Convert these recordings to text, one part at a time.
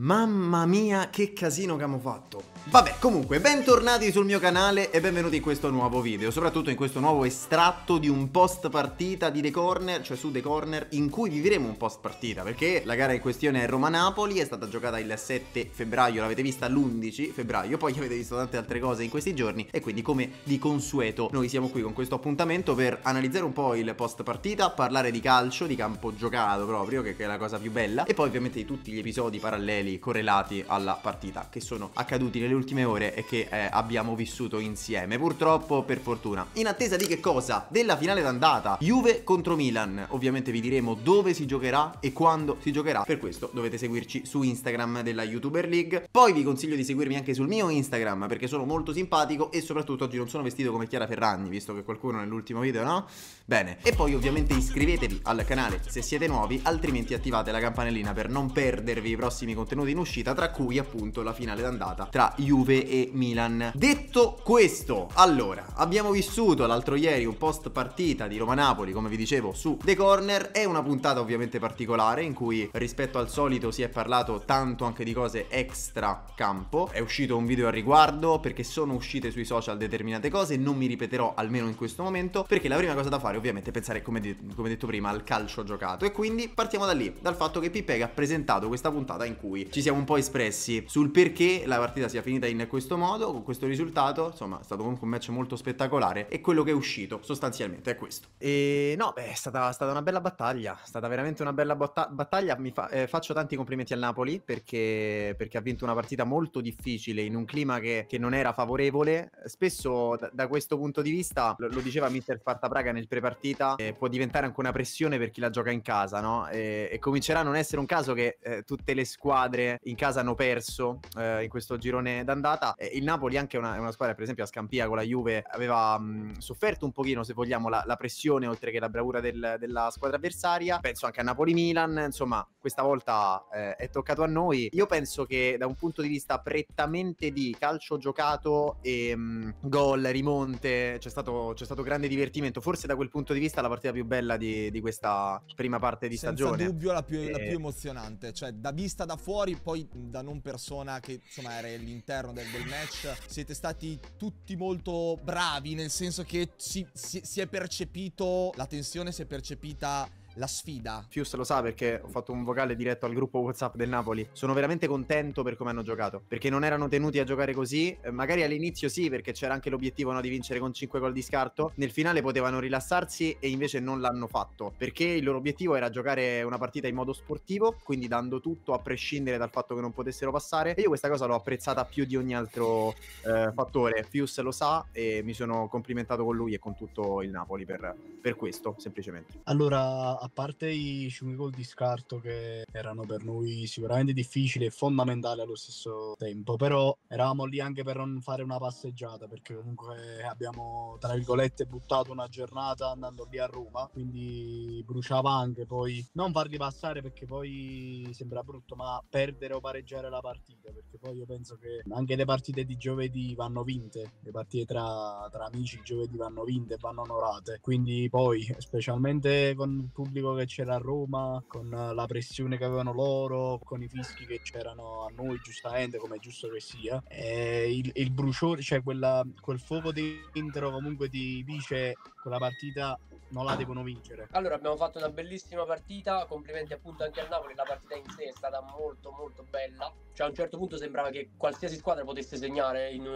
Mamma mia, che casino che abbiamo fatto! Vabbè, comunque, bentornati sul mio canale e benvenuti in questo nuovo video, soprattutto in questo nuovo estratto di un post partita di The Corner, cioè su The Corner, in cui vivremo un post partita, perché la gara in questione è Roma-Napoli, è stata giocata il 7 febbraio, l'avete vista l'11 febbraio, poi avete visto tante altre cose in questi giorni e quindi come di consueto noi siamo qui con questo appuntamento per analizzare un po' il post partita, parlare di calcio, di campo giocato proprio, che è la cosa più bella, e poi ovviamente di tutti gli episodi paralleli correlati alla partita che sono accaduti nelle ultime ore e che eh, abbiamo vissuto insieme, purtroppo per fortuna. In attesa di che cosa? Della finale d'andata, Juve contro Milan. Ovviamente vi diremo dove si giocherà e quando si giocherà, per questo dovete seguirci su Instagram della YouTuber League. Poi vi consiglio di seguirmi anche sul mio Instagram perché sono molto simpatico e soprattutto oggi non sono vestito come Chiara Ferragni, visto che qualcuno nell'ultimo video no? Bene, e poi ovviamente iscrivetevi al canale se siete nuovi, altrimenti attivate la campanellina per non perdervi i prossimi contenuti in uscita, tra cui appunto la finale d'andata tra Juve e Milan. Detto questo, allora, abbiamo vissuto l'altro ieri un post partita di Roma-Napoli, come vi dicevo, su The Corner. È una puntata ovviamente particolare in cui rispetto al solito si è parlato tanto anche di cose extra campo. È uscito un video al riguardo perché sono uscite sui social determinate cose, non mi ripeterò almeno in questo momento, perché la prima cosa da fare ovviamente è pensare, come, de come detto prima, al calcio giocato. E quindi partiamo da lì, dal fatto che Pipega ha presentato questa puntata in cui ci siamo un po' espressi sul perché la partita sia finita finita in questo modo, con questo risultato, insomma è stato comunque un match molto spettacolare e quello che è uscito sostanzialmente è questo. E no, beh, è stata, stata una bella battaglia, è stata veramente una bella botta- battaglia, fa- eh, faccio tanti complimenti al Napoli perché, perché, ha vinto una partita molto difficile in un clima che, che non era favorevole, spesso da, da questo punto di vista, lo, lo diceva Mister Sparta Praga nel prepartita, eh, può diventare anche una pressione per chi la gioca in casa, no? E, e comincerà a non essere un caso che eh, tutte le squadre in casa hanno perso eh, in questo girone girone d'andata. il Napoli anche una, una, squadra, per esempio, a Scampia con la Juve aveva mh, sofferto un pochino, se vogliamo, la, la pressione oltre che la bravura del, della squadra avversaria. Penso anche a Napoli-Milan, insomma, questa volta eh, è toccato a noi. Io penso che da un punto di vista prettamente di calcio giocato e mh, gol, rimonte, c'è stato, c'è stato, grande divertimento. Forse da quel punto di vista la partita più bella di, di questa prima parte di Senza stagione. Senza dubbio la più, e... la eh. più emozionante, cioè da vista da fuori, poi da non persona che insomma era all'interno all'interno del, del, match siete stati tutti molto bravi, nel senso che si, si, si è percepito, la tensione si è percepita la sfida. Fius lo sa perché ho fatto un vocale diretto al gruppo WhatsApp del Napoli. Sono veramente contento per come hanno giocato, perché non erano tenuti a giocare così. Eh, magari all'inizio sì, perché c'era anche l'obiettivo no, di vincere con 5 gol di scarto. Nel finale potevano rilassarsi e invece non l'hanno fatto, perché il loro obiettivo era giocare una partita in modo sportivo, quindi dando tutto a prescindere dal fatto che non potessero passare. E io questa cosa l'ho apprezzata più di ogni altro eh, fattore. Fius lo sa e mi sono complimentato con lui e con tutto il Napoli per, per questo, semplicemente. Allora, parte i 5 gol di scarto che erano per noi sicuramente difficili e fondamentali allo stesso tempo, però eravamo lì anche per non fare una passeggiata perché comunque abbiamo tra virgolette buttato una giornata andando lì a Roma, quindi bruciava anche poi non farli passare perché poi sembra brutto, ma perdere o pareggiare la partita perché poi io penso che anche le partite di giovedì vanno vinte, le partite tra, tra amici giovedì vanno vinte, vanno onorate, quindi poi specialmente con il pubblico pubblico che c'era a Roma, con la pressione che avevano loro, con i fischi che c'erano a noi, giustamente, come è giusto che sia. Il, il, bruciore, cioè quella, quel fuoco dentro comunque ti dice quella partita non la devono vincere. Allora abbiamo fatto una bellissima partita, complimenti appunto anche al Napoli, la partita in sé è stata molto molto bella, cioè a un certo punto sembrava che qualsiasi squadra potesse segnare in,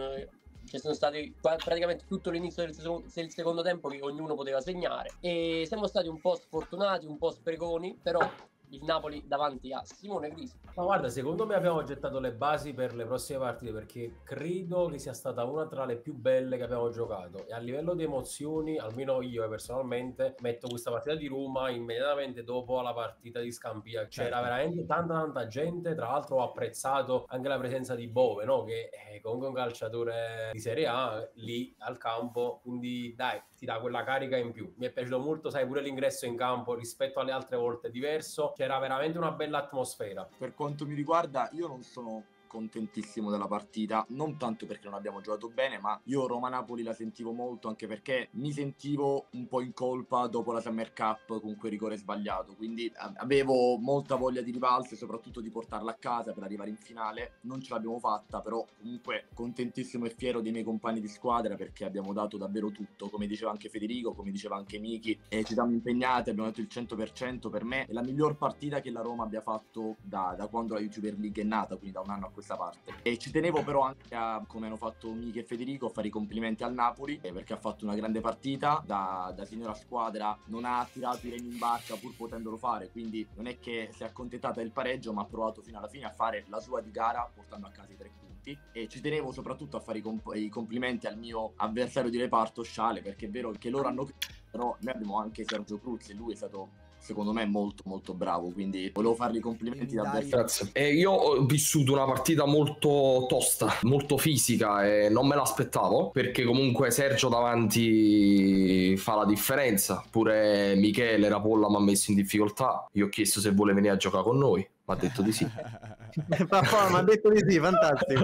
ci sono stati praticamente tutto l'inizio del, secondo, del secondo tempo che ognuno poteva segnare e siamo stati un po' sfortunati, un po' spregoni, però il Napoli davanti a Simone Grisi. Ma guarda, secondo me abbiamo gettato le basi per le prossime partite perché credo che sia stata una tra le più belle che abbiamo giocato e a livello di emozioni, almeno io personalmente, metto questa partita di Roma immediatamente dopo la partita di Scampia. C'era certo. veramente tanta tanta gente, tra l'altro ho apprezzato anche la presenza di Bove, no? che eh, è comunque un calciatore di Serie A lì al campo, quindi dai, ti dà quella carica in più. Mi è piaciuto molto, sai, pure l'ingresso in campo rispetto alle altre volte diverso. C'è porterà veramente una bella atmosfera. Per quanto mi riguarda, io non sono contentissimo della partita, non tanto perché non abbiamo giocato bene, ma io Roma-Napoli la sentivo molto anche perché mi sentivo un po' in colpa dopo la Summer Cup con quel rigore sbagliato, quindi avevo molta voglia di rivalsa e soprattutto di portarla a casa per arrivare in finale, non ce l'abbiamo fatta, però comunque contentissimo e fiero dei miei compagni di squadra perché abbiamo dato davvero tutto, come diceva anche Federico, come diceva anche Miki, e ci siamo impegnati, abbiamo dato il 100%, per me è la miglior partita che la Roma abbia fatto da, da quando la YouTuber League è nata, quindi da un anno a questo questa parte. E ci tenevo però anche a, come hanno fatto Michi e Federico, a fare i complimenti al Napoli eh, perché ha fatto una grande partita da, da signora squadra, non ha tirato i remi in barca pur potendolo fare, quindi non è che si è accontentata del pareggio ma ha provato fino alla fine a fare la sua di gara portando a casa i tre punti e ci tenevo soprattutto a fare i, comp- i complimenti al mio avversario di reparto Sciale perché è vero che loro hanno però noi abbiamo anche Sergio Cruz e lui è stato secondo me molto molto bravo, quindi volevo fargli i complimenti davvero. Grazie. Eh, io ho vissuto una partita molto tosta, molto fisica e non me l'aspettavo, perché comunque Sergio davanti fa la differenza, pure Michele Rapolla mi ha messo in difficoltà, gli ho chiesto se vuole venire a giocare con noi, mi ha detto di sì. ma ha detto di sì, fantastico.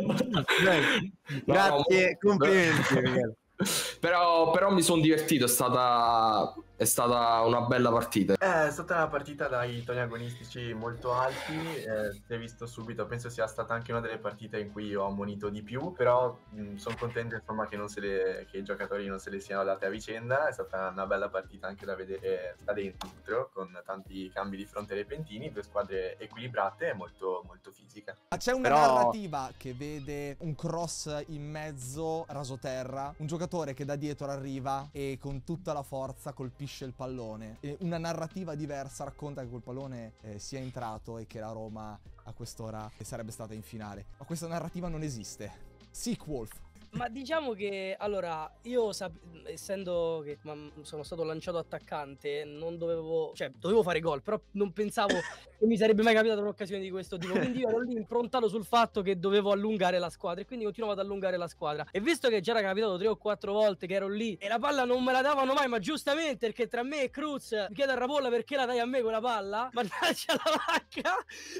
grazie, no, no, complimenti. Però, però mi sono divertito, è stata è stata una bella partita. È stata una partita dai toni agonistici molto alti, eh, si è visto subito, penso sia stata anche una delle partite in cui ho ammonito di più, però sono contento insomma, che, le, che, i giocatori non se le siano date a vicenda, è stata una bella partita anche da vedere da dentro, con tanti cambi di fronte repentini, due squadre equilibrate e molto, molto fisiche. Ma c'è una però... narrativa che vede un cross in mezzo rasoterra, un giocatore che da dietro arriva e con tutta la forza colpisce colpisce il pallone. E una narrativa diversa racconta che quel pallone eh, sia entrato e che la Roma a quest'ora sarebbe stata in finale. Ma questa narrativa non esiste. Sick Wolf, ma diciamo che allora io sap- essendo che sono stato lanciato attaccante non dovevo cioè dovevo fare gol però non pensavo che mi sarebbe mai capitata un'occasione di questo tipo quindi io ero lì improntato sul fatto che dovevo allungare la squadra e quindi continuavo ad allungare la squadra e visto che già era capitato tre o quattro volte che ero lì e la palla non me la davano mai ma giustamente perché tra me e Cruz mi chiedo a Rapolla perché la dai a me quella palla mannaggia la vacca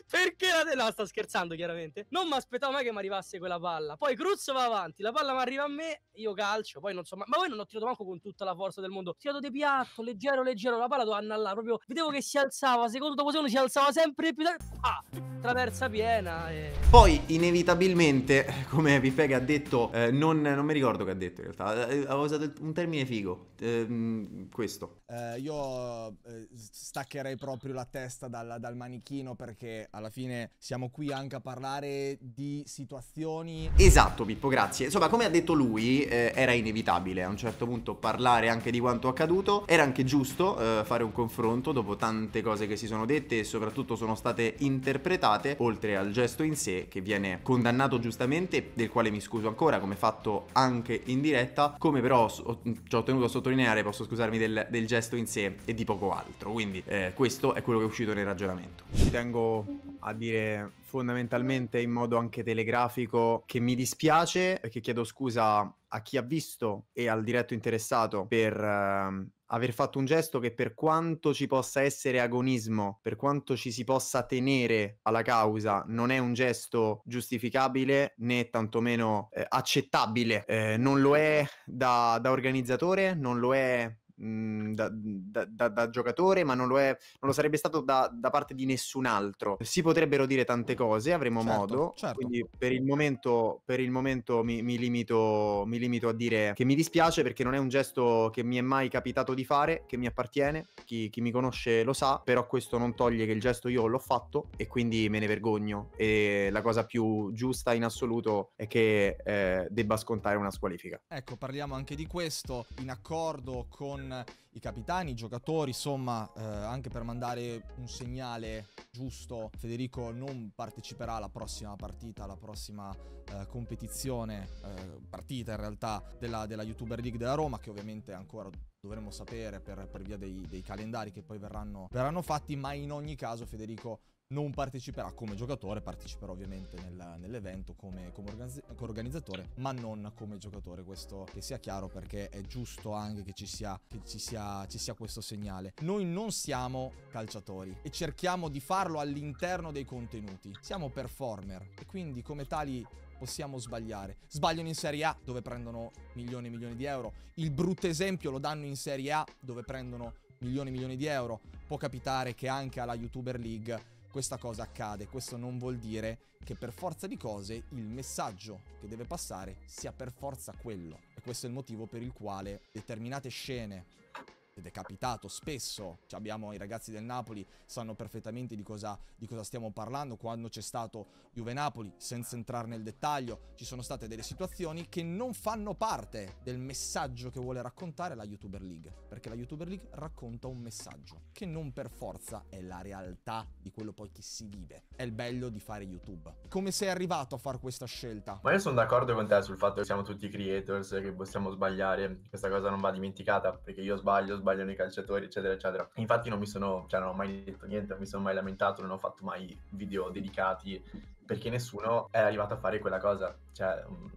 perché la dai no sto scherzando chiaramente non mi aspettavo mai che mi arrivasse quella palla poi Cruz va avanti la palla palla mi arriva a me, io calcio, poi non so, ma, ma poi non ho tirato manco con tutta la forza del mondo. Ho Tirato di piatto, leggero, leggero, la palla doveva andare là, proprio vedevo che si alzava, secondo dopo secondo si alzava sempre più, ah, traversa piena. E... Poi inevitabilmente, come Pipeg ha detto, eh, non, non, mi ricordo che ha detto in realtà, eh, avevo usato un termine figo, eh, questo. Eh, io eh, staccherei proprio la testa dal, dal manichino perché alla fine siamo qui anche a parlare di situazioni. Esatto Pippo, grazie. Insomma, come ha detto lui, eh, era inevitabile a un certo punto parlare anche di quanto accaduto. Era anche giusto eh, fare un confronto dopo tante cose che si sono dette e soprattutto sono state interpretate, oltre al gesto in sé che viene condannato giustamente, del quale mi scuso ancora come fatto anche in diretta, come però so, ci ho tenuto a sottolineare, posso scusarmi del, del, gesto in sé e di poco altro. Quindi eh, questo è quello che è uscito nel ragionamento. Ci tengo a dire fondamentalmente in modo anche telegrafico che mi dispiace e che chiedo scusa a chi ha visto e al diretto interessato per uh, aver fatto un gesto che per quanto ci possa essere agonismo, per quanto ci si possa tenere alla causa, non è un gesto giustificabile né tantomeno eh, accettabile. Eh, non lo è da, da organizzatore, non lo è mh, mhmm, da, da, da, giocatore, ma non lo, è, non lo sarebbe stato da, parte di nessun altro. Si potrebbero dire tante cose, avremo certo, modo. Certo. Quindi per il momento, per il momento mi, mi, limito, mi limito a dire che mi dispiace perché non è un gesto che mi è mai capitato di fare, che mi appartiene. Chi, chi mi conosce lo sa, però questo non toglie che il gesto io l'ho fatto e quindi me ne vergogno. E la cosa più giusta in assoluto è che eh, debba scontare una squalifica. Ecco, parliamo anche di questo in accordo con i capitani, i giocatori, insomma, eh, anche per mandare un segnale giusto. Federico non parteciperà alla prossima partita, alla prossima eh, competizione, eh, partita in realtà della, della, YouTuber League della Roma, che ovviamente ancora dovremo sapere per, per via dei, dei, calendari che poi verranno, verranno fatti, ma in ogni caso Federico non parteciperà come giocatore, parteciperà ovviamente nel, nell'evento come, come, organizz- organizzatore, ma non come giocatore, questo che sia chiaro perché è giusto anche che, ci sia, che ci, sia, ci sia, questo segnale. Noi non siamo calciatori e cerchiamo di farlo all'interno dei contenuti, siamo performer e quindi come tali possiamo sbagliare. Sbagliano in Serie A dove prendono milioni e milioni di euro, il brutto esempio lo danno in Serie A dove prendono milioni e milioni di euro, può capitare che anche alla YouTuber League questa cosa accade. Questo non vuol dire che per forza di cose il messaggio che deve passare sia per forza quello. E questo è il motivo per il quale determinate scene ed è capitato spesso, abbiamo i ragazzi del Napoli, sanno perfettamente di cosa, di cosa stiamo parlando, quando c'è stato Juve-Napoli, senza entrare nel dettaglio, ci sono state delle situazioni che non fanno parte del messaggio che vuole raccontare la YouTuber League, perché la YouTuber League racconta un messaggio che non per forza è la realtà di quello poi che si vive. È il bello di fare YouTube. Come sei arrivato a fare questa scelta? Ma io sono d'accordo con te sul fatto che siamo tutti creators, che possiamo sbagliare, questa cosa non va dimenticata, perché io sbaglio, sbaglio sbagliano i calciatori, eccetera, eccetera. Infatti non mi sono, cioè non ho mai detto niente, non mi sono mai lamentato, non ho fatto mai video dedicati perché nessuno è arrivato a fare quella cosa. Cioè, mm,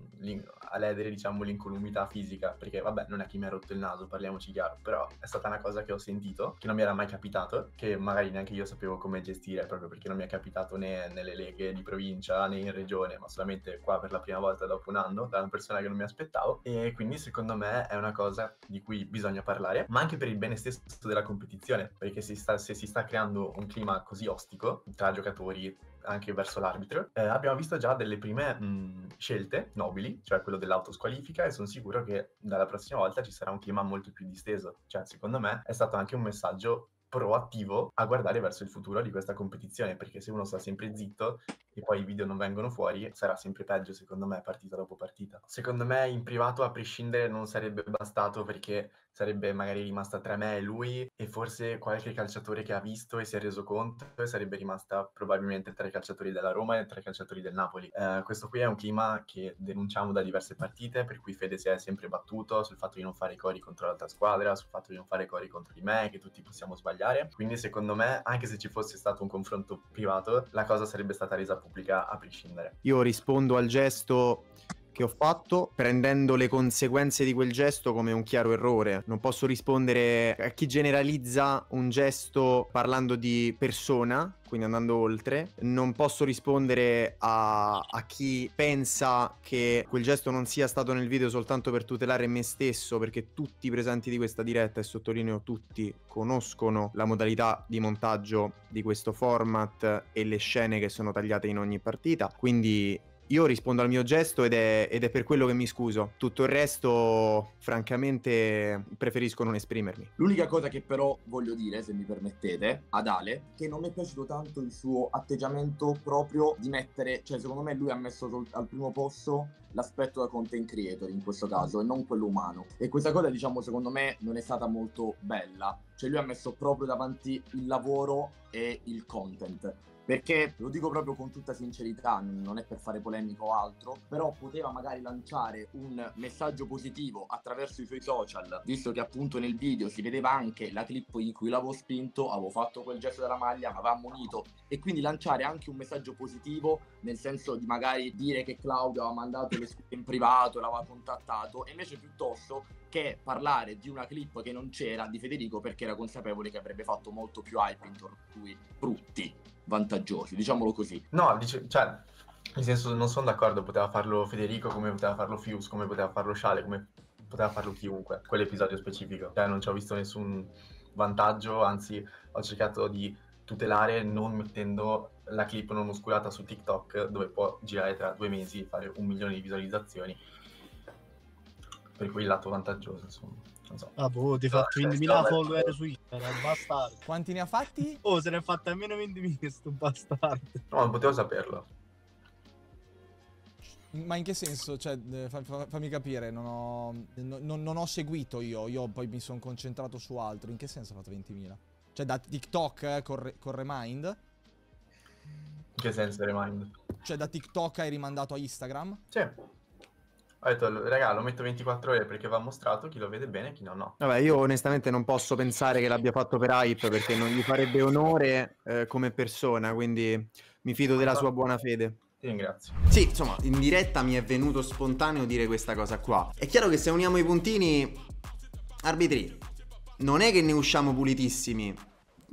a ledere diciamo l'incolumità fisica, perché vabbè non è che mi ha rotto il naso, parliamoci chiaro, però è stata una cosa che ho sentito, che non mi era mai capitato, che magari neanche io sapevo come gestire, proprio perché non mi è capitato né nelle leghe di provincia né in regione, ma solamente qua per la prima volta dopo un anno, da una persona che non mi aspettavo, e quindi secondo me è una cosa di cui bisogna parlare, ma anche per il bene stesso della competizione, perché si sta, se si sta creando un clima così ostico tra giocatori, anche verso l'arbitro. Eh, abbiamo visto già delle prime mh, scelte nobili, cioè quello dell'autosqualifica, e sono sicuro che dalla prossima volta ci sarà un clima molto più disteso. Cioè, secondo me è stato anche un messaggio proattivo a guardare verso il futuro di questa competizione, perché se uno sta sempre zitto e poi i video non vengono fuori, sarà sempre peggio, secondo me, partita dopo partita. Secondo me in privato, a prescindere, non sarebbe bastato perché sarebbe magari rimasta tra me e lui e forse qualche calciatore che ha visto e si è reso conto e sarebbe rimasta probabilmente tra i calciatori della Roma e tra i calciatori del Napoli. Eh, questo qui è un clima che denunciamo da diverse partite, per cui Fede si è sempre battuto sul fatto di non fare i cori contro l'altra squadra, sul fatto di non fare i cori contro di me, che tutti possiamo sbagliare. Quindi secondo me, anche se ci fosse stato un confronto privato, la cosa sarebbe stata resa pubblica a prescindere. Io rispondo al gesto che ho fatto prendendo le conseguenze di quel gesto come un chiaro errore. Non posso rispondere a chi generalizza un gesto parlando di persona, quindi andando oltre. Non posso rispondere a, a, chi pensa che quel gesto non sia stato nel video soltanto per tutelare me stesso, perché tutti i presenti di questa diretta, e sottolineo tutti, conoscono la modalità di montaggio di questo format e le scene che sono tagliate in ogni partita. Quindi io rispondo al mio gesto ed è, ed è, per quello che mi scuso. Tutto il resto, francamente, preferisco non esprimermi. L'unica cosa che però voglio dire, se mi permettete, ad Ale, che non mi è piaciuto tanto il suo atteggiamento proprio di mettere, cioè secondo me lui ha messo al primo posto l'aspetto da content creator in questo caso e non quello umano. E questa cosa, diciamo, secondo me non è stata molto bella. Cioè lui ha messo proprio davanti il lavoro e il content perché lo dico proprio con tutta sincerità, non è per fare polemica o altro, però poteva magari lanciare un messaggio positivo attraverso i suoi social, visto che appunto nel video si vedeva anche la clip in cui l'avevo spinto, avevo fatto quel gesto della maglia, mi aveva ammonito e quindi lanciare anche un messaggio positivo, nel senso di magari dire che Claudio aveva mandato le scuse in privato, l'aveva contattato, e invece piuttosto che parlare di una clip che non c'era di Federico perché era consapevole che avrebbe fatto molto più hype intorno a lui, brutti, vantaggiosi, diciamolo così. No, dice, cioè, nel senso non sono d'accordo, poteva farlo Federico come poteva farlo Fius, come poteva farlo Sciale, come poteva farlo chiunque, quell'episodio specifico. Cioè non ci ho visto nessun vantaggio, anzi ho cercato di tutelare non mettendo la clip non oscurata su TikTok dove può girare tra due mesi, fare un milione di visualizzazioni per quel lato vantaggioso, insomma. Non so. Ah, boh, ti fa 20.000 ah, cioè, follower su Instagram, bastardo. Quanti ne ha fatti? Oh, se ne è fatta almeno 20.000 sto bastardo. No, non potevo saperlo. Ma in che senso? Cioè, eh, fa, fa, fammi capire, non ho, non, non ho, seguito io, io poi mi sono concentrato su altro. In che senso ha fatto 20.000? Cioè, da TikTok eh, con, con Remind? In che senso Remind? Cioè, da TikTok hai rimandato a Instagram? Certo ho detto raga lo metto 24 ore perché va mostrato chi lo vede bene e chi no no vabbè io onestamente non posso pensare che l'abbia fatto per hype perché non gli farebbe onore eh, come persona quindi mi fido della sua buona fede ti ringrazio. Sì, insomma, in diretta mi è venuto spontaneo dire questa cosa qua. È chiaro che se uniamo i puntini, arbitri, non è che ne usciamo pulitissimi,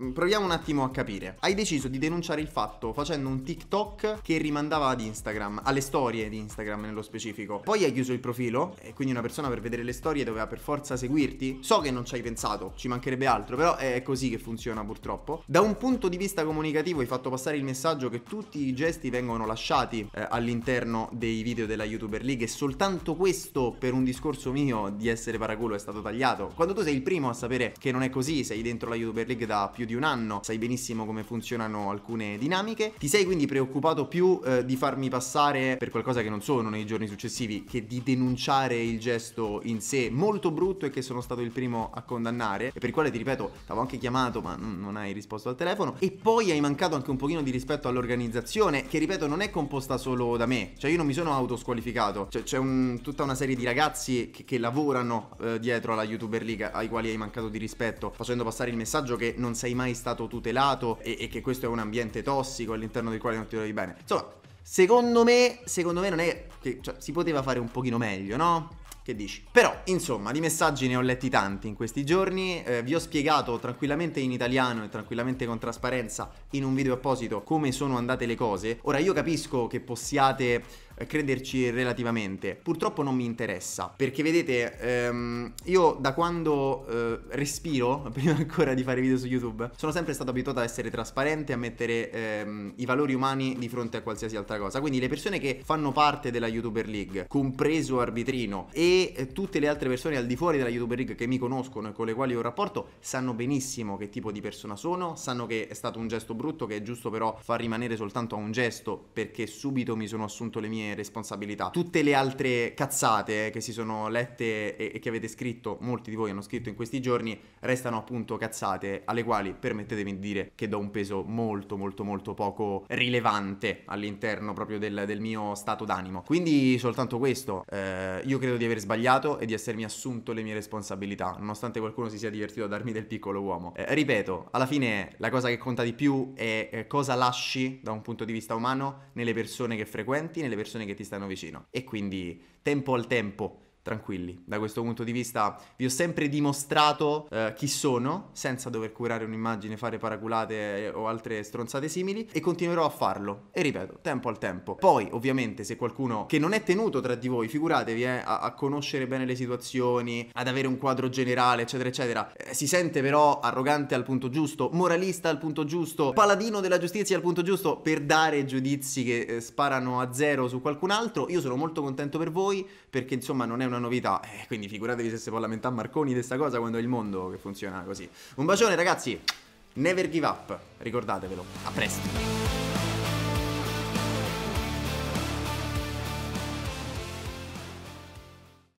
Mm, proviamo un attimo a capire. Hai deciso di denunciare il fatto facendo un TikTok che rimandava ad Instagram, alle storie di Instagram nello specifico. Poi hai chiuso il profilo e quindi una persona per vedere le storie doveva per forza seguirti. So che non ci hai pensato, ci mancherebbe altro, però è così che funziona purtroppo. Da un punto di vista comunicativo hai fatto passare il messaggio che tutti i gesti vengono lasciati eh, all'interno dei video della YouTuber League e soltanto questo per un discorso mio di essere paraculo è stato tagliato. Quando tu sei il primo a sapere che non è così, sei dentro la YouTuber League da più di un anno, sai benissimo come funzionano alcune dinamiche. Ti sei quindi preoccupato più eh, di farmi passare per qualcosa che non sono nei giorni successivi che di denunciare il gesto in sé molto brutto e che sono stato il primo a condannare e per il quale ti ripeto, t'avevo anche chiamato ma non hai risposto al telefono e poi hai mancato anche un pochino di rispetto all'organizzazione che ripeto non è composta solo da me, cioè io non mi sono autosqualificato, cioè c'è un, tutta una serie di ragazzi che, che lavorano eh, dietro alla YouTuber League ai quali hai mancato di rispetto facendo passare il messaggio che non sei mai mai stato tutelato e, e che questo è un ambiente tossico all'interno del quale non ti trovi bene. Insomma, secondo me, secondo me non è che cioè, si poteva fare un pochino meglio, no? Che dici? Però, insomma, di messaggi ne ho letti tanti in questi giorni, eh, vi ho spiegato tranquillamente in italiano e tranquillamente con trasparenza in un video apposito come sono andate le cose. Ora io capisco che possiate eh, crederci relativamente. Purtroppo non mi interessa, perché vedete, ehm, io da quando eh, respiro, prima ancora di fare video su YouTube, sono sempre stato abituato ad essere trasparente, a mettere ehm, i valori umani di fronte a qualsiasi altra cosa. Quindi le persone che fanno parte della YouTuber League, compreso Arbitrino, e eh, tutte le altre persone al di fuori della YouTuber League che mi conoscono e con le quali ho rapporto, sanno benissimo che tipo di persona sono, sanno che è stato un gesto brutto, che è giusto però far rimanere soltanto a un gesto, perché subito mi sono assunto le mie responsabilità. Tutte le altre cazzate che si sono lette e, che avete scritto, molti di voi hanno scritto in questi giorni, restano appunto cazzate alle quali permettetemi di dire che do un peso molto molto molto poco rilevante all'interno proprio del, del mio stato d'animo. Quindi soltanto questo, eh, io credo di aver sbagliato e di essermi assunto le mie responsabilità, nonostante qualcuno si sia divertito a darmi del piccolo uomo. Eh, ripeto, alla fine la cosa che conta di più è eh, cosa lasci da un punto di vista umano nelle persone che frequenti, nelle persone persone che ti stanno vicino. E quindi tempo al tempo tranquilli. Da questo punto di vista vi ho sempre dimostrato eh, chi sono, senza dover curare un'immagine, fare paraculate eh, o altre stronzate simili, e continuerò a farlo. E ripeto, tempo al tempo. Poi, ovviamente, se qualcuno che non è tenuto tra di voi, figuratevi, eh, a, a, conoscere bene le situazioni, ad avere un quadro generale, eccetera, eccetera, eh, si sente però arrogante al punto giusto, moralista al punto giusto, paladino della giustizia al punto giusto, per dare giudizi che eh, sparano a zero su qualcun altro, io sono molto contento per voi, perché insomma non è una novità. Eh, quindi figuratevi se si può lamentare Marconi di questa cosa quando è il mondo che funziona così. Un bacione ragazzi, never give up, ricordatevelo. A presto.